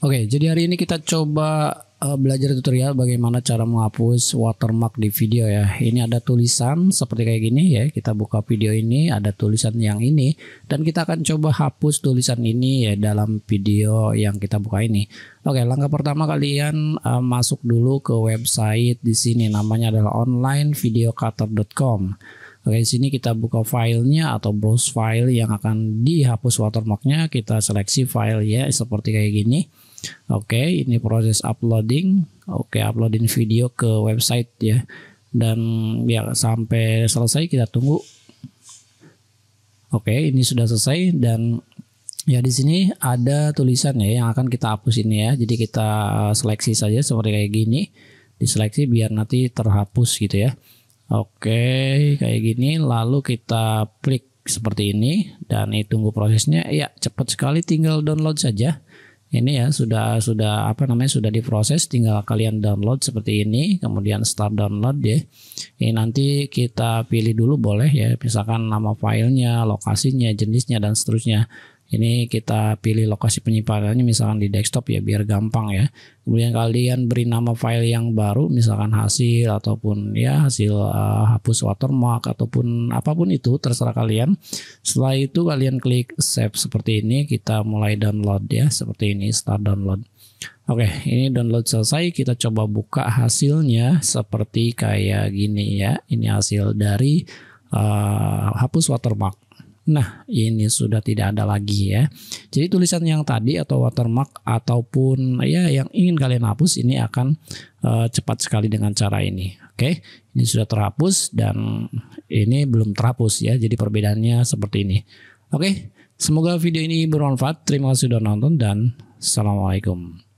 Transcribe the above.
Oke, jadi hari ini kita coba uh, belajar tutorial bagaimana cara menghapus watermark di video ya. Ini ada tulisan seperti kayak gini ya. Kita buka video ini, ada tulisan yang ini dan kita akan coba hapus tulisan ini ya dalam video yang kita buka ini. Oke, langkah pertama kalian uh, masuk dulu ke website di sini namanya adalah onlinevideocutter.com. Oke, di sini kita buka filenya atau browse file yang akan dihapus watermarknya. Kita seleksi file ya seperti kayak gini. Oke, okay, ini proses uploading. Oke, okay, uploading video ke website ya. Dan ya sampai selesai kita tunggu. Oke, okay, ini sudah selesai dan ya di sini ada tulisan ya yang akan kita hapus ini ya. Jadi kita seleksi saja seperti kayak gini. Diseleksi biar nanti terhapus gitu ya. Oke, kayak gini lalu kita klik seperti ini dan tunggu prosesnya. Ya, cepat sekali tinggal download saja ini ya sudah sudah apa namanya sudah diproses tinggal kalian download seperti ini kemudian start download ya ini nanti kita pilih dulu boleh ya misalkan nama filenya lokasinya jenisnya dan seterusnya ini kita pilih lokasi penyimpanannya misalkan di desktop ya biar gampang ya. Kemudian kalian beri nama file yang baru misalkan hasil ataupun ya hasil uh, hapus watermark ataupun apapun itu terserah kalian. Setelah itu kalian klik save seperti ini kita mulai download ya seperti ini start download. Oke, ini download selesai. Kita coba buka hasilnya seperti kayak gini ya. Ini hasil dari uh, hapus watermark. Nah, ini sudah tidak ada lagi ya. Jadi tulisan yang tadi atau watermark ataupun ya yang ingin kalian hapus ini akan uh, cepat sekali dengan cara ini. Oke, ini sudah terhapus dan ini belum terhapus ya. Jadi perbedaannya seperti ini. Oke, semoga video ini bermanfaat. Terima kasih sudah nonton dan assalamualaikum.